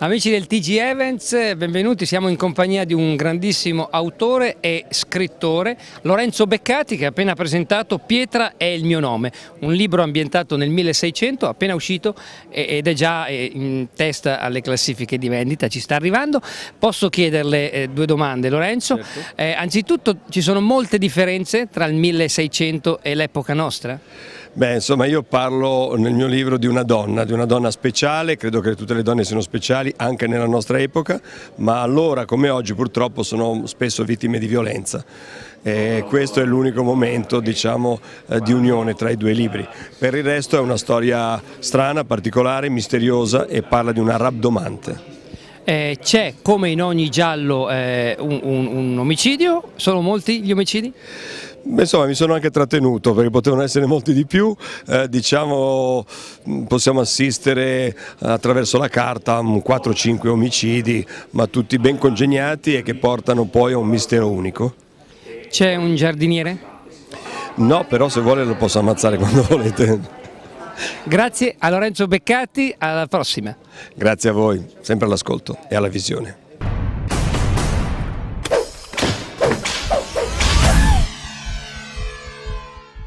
Amici del TG Events, benvenuti, siamo in compagnia di un grandissimo autore e scrittore, Lorenzo Beccati che ha appena presentato Pietra è il mio nome, un libro ambientato nel 1600, appena uscito ed è già eh, in testa alle classifiche di vendita, ci sta arrivando. Posso chiederle eh, due domande Lorenzo? Certo. Eh, anzitutto ci sono molte differenze tra il 1600 e l'epoca nostra? Beh, insomma, io parlo nel mio libro di una donna, di una donna speciale, credo che tutte le donne siano speciali sociali anche nella nostra epoca, ma allora come oggi purtroppo sono spesso vittime di violenza. E questo è l'unico momento diciamo, eh, di unione tra i due libri. Per il resto è una storia strana, particolare, misteriosa e parla di una rabdomante. Eh, c'è come in ogni giallo eh, un, un, un omicidio? Sono molti gli omicidi? Insomma mi sono anche trattenuto perché potevano essere molti di più, eh, diciamo possiamo assistere attraverso la carta a 4-5 omicidi ma tutti ben congegnati e che portano poi a un mistero unico. C'è un giardiniere? No però se vuole lo posso ammazzare quando volete. Grazie a Lorenzo Beccati, alla prossima. Grazie a voi, sempre all'ascolto e alla visione.